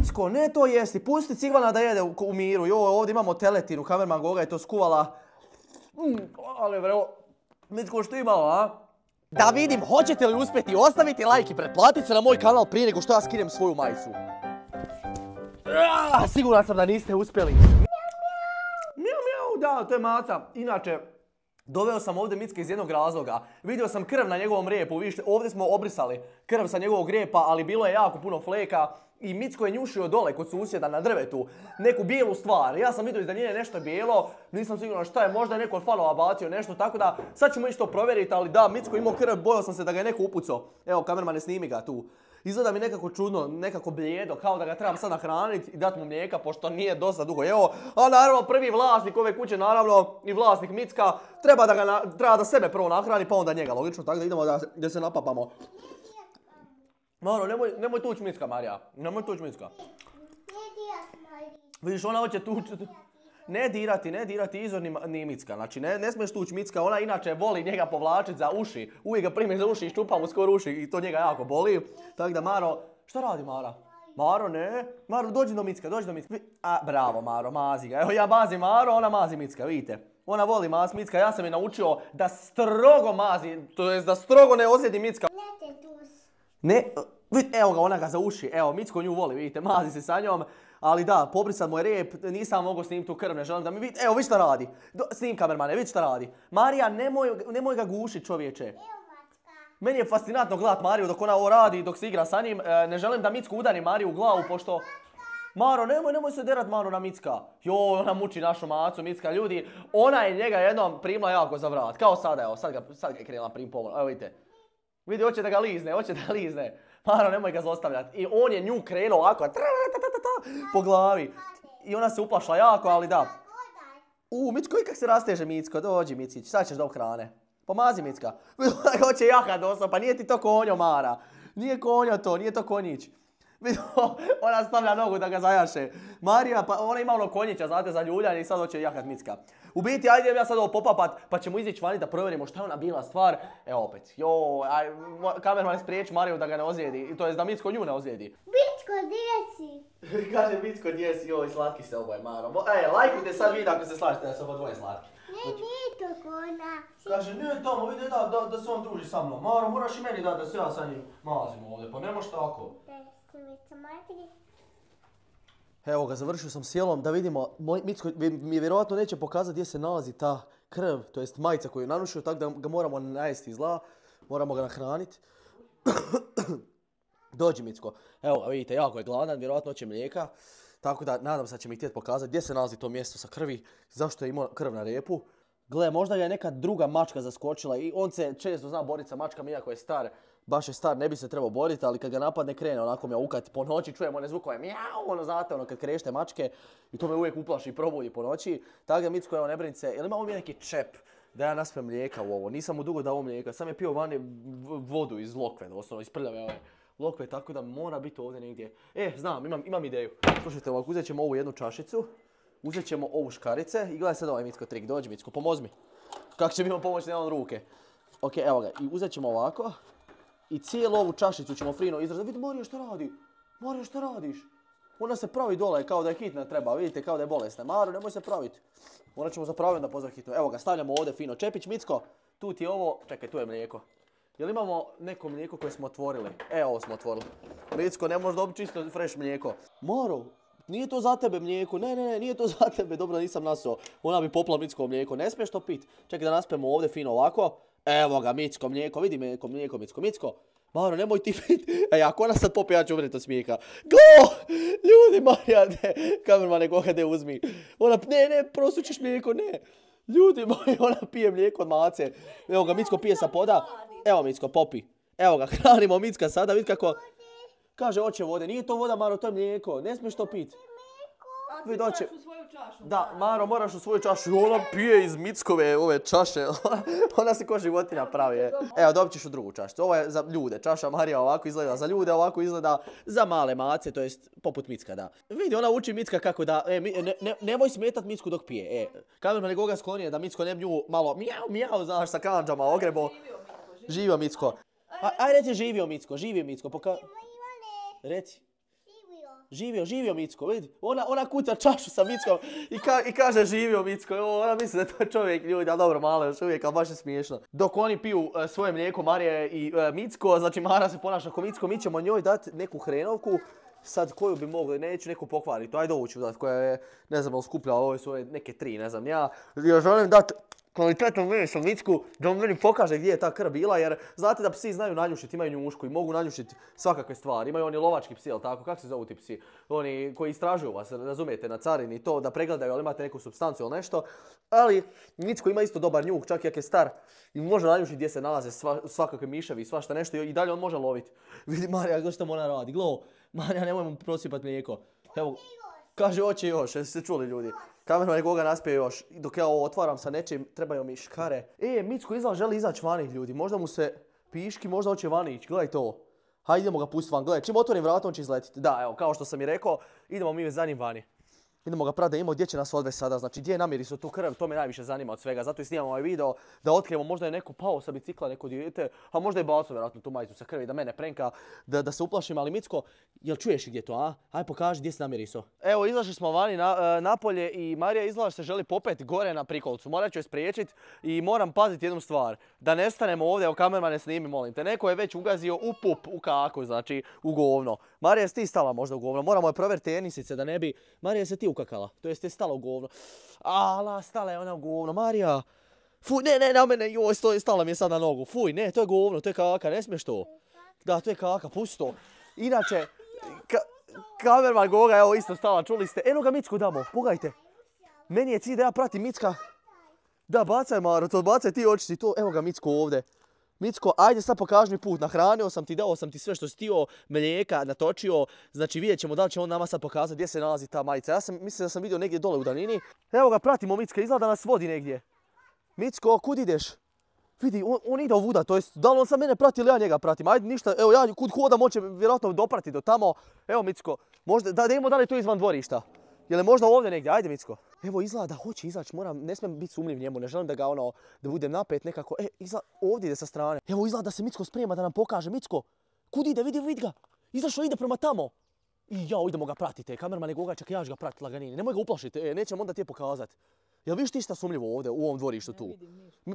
Micko, ne to jesti, pusti cigvana da jede u, miru. Jo, ovdje imamo teletinu, kamerman Goga je to skuvala. Mm, ali vrevo, Mitko što imao, a? Da vidim, hoćete li uspjeti ostaviti like i pretplatiti se na moj kanal prije nego što ja skinem svoju majicu. Ah! Siguran sam da niste uspjeli. Miau, miau. da, to je maca. Inače, Doveo sam ovdje Micke iz jednog razloga. Vidio sam krv na njegovom repu, ovdje smo obrisali krv sa njegovog repa, ali bilo je jako puno fleka. I Micko je njušio dole kod susjeda na drvetu neku bijelu stvar. Ja sam vidio da nije nešto bijelo, nisam siguran šta je, možda je neko od fanova bacio nešto, tako da sad ćemo ići to provjeriti, ali da, Micko imao krv, bojao sam se da ga je neko upucao. Evo, kamerman, ne snimi ga tu. Izgleda mi nekako čudno, nekako blijedo, kao da ga trebam sad nahraniti i dati mu mlijeka, pošto nije dosta dugo Evo, A naravno, prvi vlasnik ove kuće, naravno, i vlasnik Micka, treba da, ga treba da sebe prvo nahrani, pa onda njega, logično, tako da idemo da, se napapamo. Maro, nemoj, nemoj tuć Micka, Marija. Nemoj tuć Micka. Vidiš, ona hoće tući ne dirati, ne dirati Izor ni, ni Micka. Znači ne, ne smiješ tući Micka, ona inače voli njega povlačiti za uši. Uvijek ga primi za uši i ščupa mu skoro uši i to njega jako boli. Tako da Maro, što radi Mara? Maro ne, Maro dođi do Micka, dođi do Micka. A bravo Maro, mazi ga. Evo ja mazim Maro, ona mazi Micka, vidite. Ona voli mas Micka, ja sam je naučio da strogo mazi, to jest da strogo ne ozljedi Micka. Ne, evo ga, ona ga za uši, evo, Micko nju voli, vidite, mazi se sa njom. Ali da, pobrisan moj rep, nisam mogao snimiti tu krv, ne želim da mi vidi. Evo, vidi šta radi. Do, snim kamermane, vidi šta radi. Marija, nemoj, ga gušit čovječe. Meni je fascinantno gledat Mariju dok ona ovo radi, dok se igra sa njim. E, ne želim da Micku udari Mariju u glavu, pošto... Maro, nemoj, nemoj se derat Maru na Micka. Jo, ona muči našu macu, Micka, ljudi. Ona je njega jednom primla jako za vrat. Kao sada, evo, sad ga, je krenula prim Evo vidite. Vidi, hoće da ga lizne, hoće da lizne. Aro, nemoj ga zostavljati. I on je nju krenuo ovako, tra, po glavi. I ona se uplašla jako, ali da. U, Micko, i kak se rasteže Micko, dođi Micić, sad ćeš do hrane. Pomazi Micka. Hoće jaha dosta, pa nije ti to konjo Mara. Nije konjo to, nije to konjić. ona stavlja nogu da ga zajaše. Marija, pa ona ima ono konjića, znate, za ljuljanje i sad hoće jahat micka. U biti, ajde ja sad ovo popapat, pa ćemo izići vani da provjerimo šta je ona bila stvar. Evo opet, jo, aj, kamerman spriječ Mariju da ga ne ozlijedi, to jest da Micko nju ne ozlijedi. Micko, gdje si? Kaže Micko, gdje si, joj, slatki ste oboje, Maro. Ej, lajkujte sad vidi ako se slažete da se oboje dvoje slatki. Ne, nije znači- to kona. Kaže, ne tamo, vidi da, da, da se on druži sa mnom. Maro, moraš i meni da, da se ja sa njim mazim ovdje, pa ne tako. Evo ga, završio sam sjelom da vidimo, mi vjerojatno neće pokazati gdje se nalazi ta krv, to jest majica koju je nanušio, tako da ga moramo najesti zla, moramo ga nahraniti. Dođi Micko, evo ga vidite, jako je gladan, vjerojatno će mlijeka, tako da nadam se da će mi htjeti pokazati gdje se nalazi to mjesto sa krvi, zašto je imao krv na repu. Gle, možda ga je neka druga mačka zaskočila i on se često zna boriti sa mačkama, iako je star, baš je star, ne bi se trebao boriti, ali kad ga napadne krene, onako me ukat po noći, čujem one zvukove mjau, ono znate, ono kad krešte mačke i to me uvijek uplaši i probudi po noći. Tako da Micko, evo ne brinite se, imamo mi neki čep da ja naspem mlijeka u ovo, nisam mu dugo dao mlijeka, sam je pio vani vodu iz lokve, doslovno iz prljave ove lokve, tako da mora biti ovdje negdje. E, znam, imam, imam ideju. Slušajte, ovako, uzet ćemo ovu jednu čašicu, uzet ćemo ovu škarice i gledaj sad ovaj Micko trik, dođi Micko, pomozmi. mi. Kako će mi imam pomoći, nemam ruke. Ok, evo ga, i uzet ćemo ovako, i cijelu ovu čašicu ćemo frino izraziti. Vidite Mario što radi? Mario što radiš? Ona se pravi dole kao da je hitna treba, vidite kao da je bolesna. Mario nemoj se praviti. Ona ćemo zapravo da pozvati hitno. Evo ga, stavljamo ovdje fino. Čepić, Micko, tu ti je ovo, čekaj tu je mlijeko. Jel imamo neko mlijeko koje smo otvorili? E, ovo smo otvorili. Micko, ne možeš dobiti čisto fresh mlijeko. Maro, nije to za tebe mlijeko, ne, ne, ne, nije to za tebe, dobro nisam naso. Ona bi popla mitsko mlijeko, ne smiješ to pit. Čekaj da naspemo ovdje fino ovako. Evo ga, mitsko mlijeko, vidi mlijeko, mlijeko, micko, mitsko. Maro, nemoj ti pit. Ej, ako ona sad popija ja ću umreti od smijeha. Ljudi, Marija, ne. Kamermane, koga ne uzmi. Ona, ne, ne, prosućiš mlijeko, ne. Ljudi moji, ona pije mlijeko od mace. Evo ga, mitsko pije sa poda. Evo mitsko, popi. Evo ga, hranimo mitska sada, vidi kako... Kaže, oće vode, nije to voda, Maro, to je mlijeko, ne smiješ to pit. svoju čašu. Da, Maro, moraš u svoju čašu. Ona pije iz mickove ove čaše. Ona se ko životinja pravi. E. Evo, dobit ćeš u drugu čašu. Ovo je za ljude. Čaša Marija ovako izgleda za ljude, ovako izgleda za male mace, to jest poput micka, da. Vidi, ona uči micka kako da... E, ne, nemoj smetat micku dok pije. E, kamer me nekoga sklonije da micko ne nju malo mjau, mjau, znaš, sa kanđama ogrebo. Živio micko. Aj, živio micko, živio micko. Poka... Reci. Živio. Živio, Micko, vidi. Ona, ona čašu sa Mickom i, ka, i kaže živio Micko. jo, ona misli da je to čovjek ljudi, da dobro, malo još uvijek, ali baš je smiješno. Dok oni piju e, svoje mlijeko Marija i e, Micko, znači Mara se ponaša kao Micko, mi ćemo njoj dati neku hrenovku. Sad koju bi mogli, neću neku pokvariti, ajde ovu ću dati koja je, ne znam, skuplja ove svoje neke tri, ne znam ja. Ja želim dati kvalitetnom mesom Micku da on meni pokaže gdje je ta krv bila, jer znate da psi znaju naljušiti, imaju njušku i mogu naljušiti svakakve stvari. Imaju oni lovački psi, jel tako? Kako se zovu ti psi? Oni koji istražuju vas, razumijete, na carini i to, da pregledaju ali imate neku substanciju ili nešto. Ali Micku ima isto dobar njuh, čak i je star i može naljušiti gdje se nalaze sva, svakakve miševi i svašta nešto i dalje on može loviti. Vidi Marija, što mora radi? Glo, Marija, nemoj mu prosipati mlijeko. Evo, Kaže, oči još, jesi se čuli ljudi. Kamerama je Goga naspije još. Dok ja ovo otvaram sa nečim, trebaju mi škare. E, Micko izvan želi izaći vani ljudi. Možda mu se piški, možda hoće vani ići. Gledaj to. Hajde idemo ga pustiti van. Gledaj, čim otvorim vrata on će izletiti. Da, evo, kao što sam i rekao, idemo mi za njim vani idemo ga da imamo gdje će nas odvesti sada, znači gdje je su tu krv, to me najviše zanima od svega, zato i snimamo ovaj video da otkrijemo možda je neko pao sa bicikla, neko dijete, a možda je bacio vjerojatno tu majicu sa krvi da mene prenka, da, da se uplašim, ali Micko, jel čuješ gdje to, a? Aj pokaži gdje si namiriso. Evo, izašli smo vani na, e, napolje i Marija izlaš se želi popet gore na prikolcu, morat ću je spriječiti i moram paziti jednu stvar, da nestanemo ovdje, evo ne snimi, molim te, neko je već ugazio u u kaku, znači u govno. Marija, jesi ti stala možda u govno? Moramo je provjeriti tenisice da ne bi... Marija, se ti ukakala? To jest, je stala u govno. Ala, stala je ona u govno. Marija! Fuj, ne, ne, na mene, joj, stala mi je sad na nogu. Fuj, ne, to je govno, to je kaka, ne smiješ to. Da, to je kaka, to. Inače, ka, kamerman Goga, evo, isto stala, čuli ste. Eno ga Micku damo, pogajte. Meni je cilj da ja pratim Micka. Da, bacaj Maro, to bacaj ti očiti to. Evo ga Micku ovdje. Micko, ajde sad pokaži mi put, nahranio sam ti, dao sam ti sve što si tio, mlijeka, natočio, znači vidjet ćemo da li će on nama sad pokazati gdje se nalazi ta majica. Ja sam, mislim da sam vidio negdje dole u danini. Evo ga, pratimo Micka, izgleda da nas vodi negdje. Micko, kud ideš? Vidi, on, on ide ovuda, to jest, da li on sad mene prati ili ja njega pratim, ajde ništa, evo ja kud hodam, on će vjerojatno doprati do tamo. Evo Micko, možda, da, da li je to izvan dvorišta. Je li možda ovdje negdje? Ajde, Micko. Evo, izgleda da hoće izaći, moram, ne smijem biti sumnjiv njemu, ne želim da ga ono, da budem napet nekako. E, izgleda, ovdje ide sa strane. Evo, izgleda da se Micko sprema da nam pokaže. Micko, kud ide, vidi, vidi ga. Izašao ide prema tamo. I ja, idemo ga pratiti. E, Kamerman nego ga čak ja ću ga pratiti laganini. Nemoj ga uplašiti, e, nećemo onda ti je pokazati. Jel viš ti šta sumljivo ovdje u ovom dvorištu tu?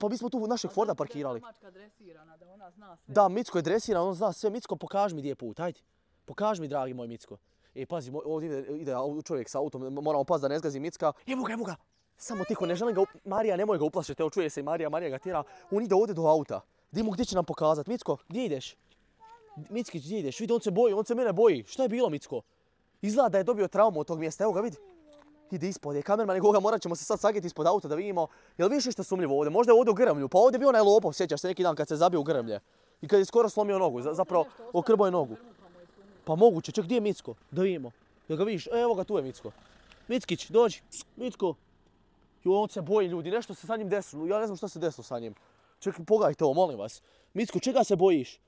Pa mi smo tu našeg Forda parkirali. Da mačka da ona zna Da, Micko je on zna sve. Micko, pokaži mi gdje je put, ajde. Pokaži mi, dragi moj Micko. E, pazi, ovdje ide, ide čovjek sa autom, moramo pazi da ne zgazi Micka. Evo ga, evo ga. Samo tiho, ne želim ga, Marija, nemoj ga uplašiti, evo čuje se i Marija, Marija ga tjera. On ide ovdje do auta. Dimo, gdje će nam pokazat? Micko, gdje ideš? Mickić, gdje ideš? Vidi, on se boji, on se mene boji. Što je bilo, Micko? Izgleda da je dobio traumu od tog mjesta, evo ga vidi. Ide ispod, je kamerman i koga morat ćemo se sad sagiti ispod auta da vidimo. Jel vidiš što sumljivo ovdje? Možda je ovdje u grmlju, pa ovdje bio onaj lopov, sjećaš se neki dan kad se zabio u grmlje. I kad je skoro slomio nogu, zapravo okrbo nogu. Pa moguće, čak gdje je Micko? Da vidimo. da ga vidiš? E, evo ga, tu je Micko. Mickić, dođi. Micko. Jo, on se boji ljudi, nešto se sa njim desilo. Ja ne znam što se desilo sa njim. Čekaj, pogledajte ovo, molim vas. Micko, čega se bojiš?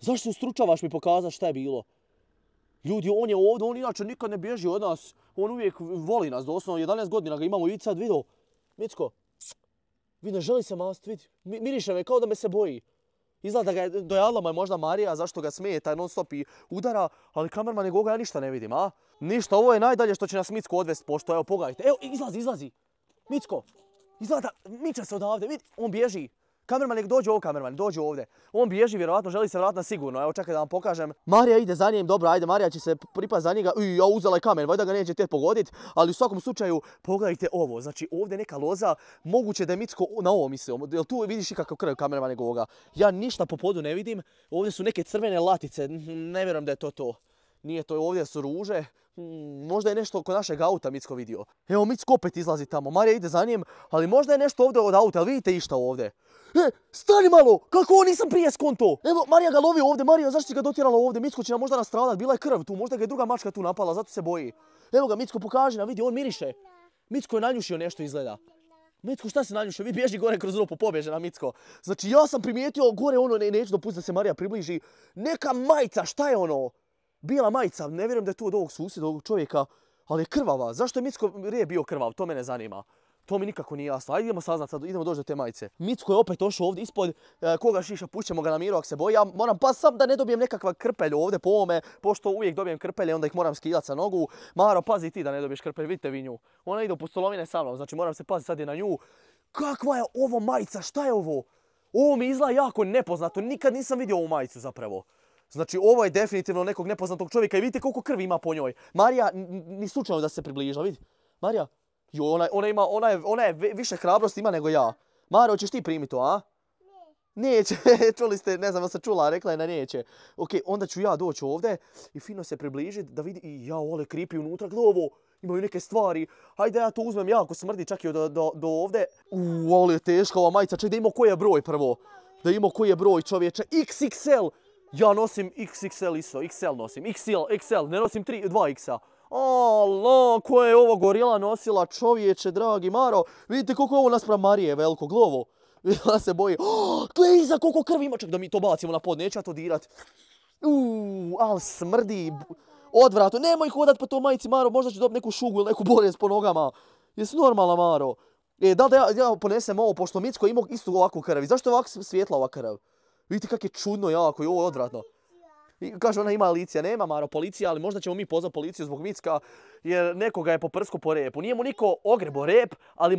Zašto ustručavaš mi pokazati šta je bilo? Ljudi, on je ovdje, on inače nikad ne bježi od nas. On uvijek voli nas, doslovno 11 godina ga imamo i sad vidio. Micko, vi ne želi se mast, vidi. Miriše me kao da me se boji. Izgleda da ga je možda Marija zašto ga taj non stop i udara, ali kamerman je goga, ja ništa ne vidim, a? Ništa, ovo je najdalje što će nas Micko odvesti, pošto, evo, pogledajte. Evo, izlazi, izlazi. Micko, izgleda, miče se odavde, vidi, on bježi. Kamerman nek dođe ovo kamerman, dođe ovdje. On bježi vjerovatno, želi se vjerojatno sigurno. Evo čekaj da vam pokažem. Marija ide za njim, dobro, ajde, Marija će se pripati za njega. I, ja uzela je kamen, valjda ga neće te pogoditi. Ali u svakom slučaju, pogledajte ovo. Znači ovdje neka loza, moguće da je Micko na ovo mislio. Jel tu vidiš ikakav krv kamerman nego ovoga? Ja ništa po podu ne vidim. Ovdje su neke crvene latice, ne vjerujem da je to to nije to ovdje su ruže, mm, možda je nešto oko našeg auta Micko vidio. Evo Micko opet izlazi tamo, Marija ide za njim, ali možda je nešto ovdje od auta, ali vidite išta ovdje. E, stani malo, kako on nisam prije skonto? Evo, Marija ga lovi ovdje, Marija zašto si ga dotjerala ovdje, Micko će nam možda nastradat, bila je krv tu, možda ga je druga mačka tu napala, zato se boji. Evo ga Micko pokaži nam, vidi, on miriše. Micko je nanjušio nešto izgleda. Micko, šta se nanjušio? Vi bježi gore kroz rupu, pobježe na Micko. Znači, ja sam primijetio gore ono, neću dopustiti da se Marija približi. Neka majca šta je ono? Bila majica, ne vjerujem da je tu od ovog susjeda, ovog čovjeka, ali je krvava. Zašto je Micko Rije bio krvav? To mene zanima. To mi nikako nije jasno. Ajde idemo saznat sad, idemo doći do te majice. Micko je opet došao ovdje ispod e, koga šiša, pućemo ga na miru se boji. Ja moram pa sam da ne dobijem nekakva krpelju ovdje po ovome, pošto uvijek dobijem krpelje, onda ih moram skidati sa nogu. Maro, pazi ti da ne dobiješ krpelj, vidite vi nju. Ona ide u pustolovine sa mnom, znači moram se paziti sad i na nju. Kakva je ovo majica, šta je ovo? Ovo mi izgleda jako nepoznato, nikad nisam vidio ovu majicu zapravo. Znači, ovo je definitivno nekog nepoznatog čovjeka i vidite koliko krvi ima po njoj. Marija, ni slučajno da se približila, vidi. Marija, jo, ona, ima, ona je, ona više hrabrost ima nego ja. Mario, ćeš ti primiti to, a? Ne. Neće, čuli ste, ne znam, vas se čula, rekla je na neće. Ok, onda ću ja doći ovdje i fino se približit' da vidi, i ja, ole, kripi unutra, gdje ovo? imaju neke stvari, hajde ja to uzmem jako smrdi čak i do, do, do ovdje. Uuu, ali je teška ova majica, čekaj da koji je broj prvo. Da imo koji je broj čovječe, XXL! ja nosim XXL ISO, XL nosim, XL, XL, ne nosim 3, 2XA. Allah, ko je ovo gorila nosila, čovječe, dragi Maro, vidite koliko je ovo naspram Marije veliko glovo. Ja se boji, je iza, koliko krvi ima, čak da mi to bacimo na pod, neću ja to dirat. Uuu, al smrdi, odvratno, nemoj hodat po to majici Maro, možda će dobiti neku šugu ili neku bolest po nogama. Jesi normalna Maro? E, da da ja, ponesem ovo, pošto Micko ima istu ovakvu krvi. zašto je ovako svijetla ova krv? Vidite kak je čudno jako je ovo je odvratno. kaže ona ima licija, nema Maro policija, ali možda ćemo mi pozvati policiju zbog Micka jer nekoga je poprsko po repu. Nije mu niko ogrebo rep, ali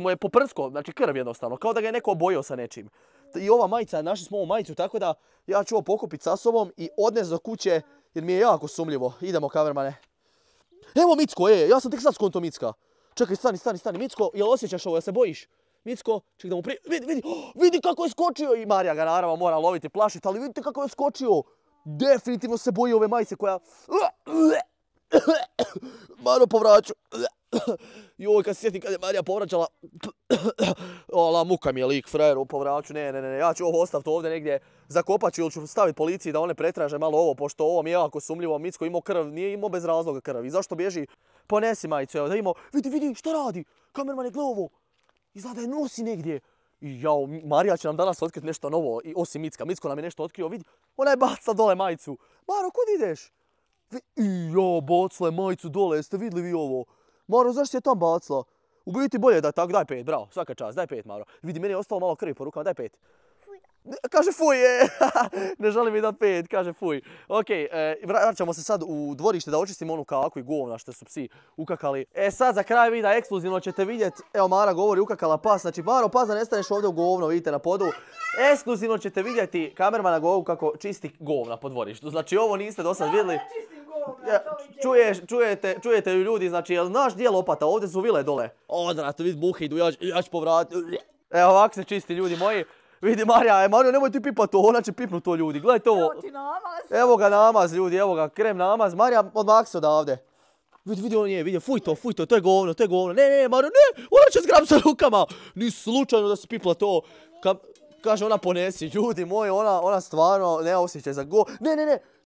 mu je, poprsko, znači krv jednostavno, kao da ga je neko obojio sa nečim. I ova majica, našli smo ovu majicu, tako da ja ću ovo pokupit sa sobom i odnes do kuće jer mi je jako sumljivo. Idemo kamermane. Evo Micko, e, ja sam tek sad skonto Micka. Čekaj, stani, stani, stani, Micko, jel osjećaš ovo, jel se bojiš? Micko, ček da mu prije, vidi, vidi, vidi kako je skočio i Marija ga naravno mora loviti plašiti, ali vidite kako je skočio. Definitivno se boji ove majice koja... Maro povraću. Joj, kad se sjetim kad je Marija povraćala... Ola, muka mi je lik, frajer, povraću. Ne, ne, ne, ja ću ovo ostaviti ovdje negdje. Zakopat ću ili ću staviti policiji da one pretraže malo ovo, pošto ovo mi je jako sumljivo. Micko imao krv, nije imao bez razloga krv. I zašto bježi? Ponesi majicu, evo da imao. Vidi, vidi, šta radi? Kamerman je gledao izgleda je nosi negdje. I jao, Marija će nam danas otkriti nešto novo, i osim Micka. Micko nam je nešto otkrio, vidi, ona je baca dole majicu. Maro, kud ideš? I jao, bacila je majicu dole, jeste vidli vi ovo? Maro, zašto je tam bacila? U biti bolje da je tako, daj pet, bravo, svaka čast, daj pet, Maro. Vidi, meni je ostalo malo krvi po rukama, daj pet. Kaže fuj, ne želim mi da pet, kaže fuj. Ok, e, vraćamo se sad u dvorište da očistimo onu kaku i govna što su psi ukakali. E sad za kraj videa ekskluzivno ćete vidjet, evo Mara govori ukakala pas, znači Maro pas da nestaneš ovdje u govno, vidite na podu. Ekskluzivno ćete vidjeti kamermana govu kako čisti govna po dvorištu, znači ovo niste do sad vidjeli. Ja, čuješ, čujete, čujete ljudi, znači jel naš dijel opata, ovdje su vile dole. Odrat, vid buhe idu, ja ću povratiti. Evo ovako se čisti ljudi moji. Vidi Marija, e, Mario nemoj ti pipati to, ona će pipnut to ljudi, gledaj to. Evo ti namaz. Evo ga namaz ljudi, evo ga, krem namaz. Marija, odmah se odavde. Vidi, vidi on je, vidi, fuj to, fuj to, to je govno, to je govno. Ne, ne, ne, ona će zgrab sa rukama. Ni slučajno da se pipla to. kaže ona ponesi, ljudi moji, ona, ona stvarno ne osjećaj za go. Ne, ne, ne,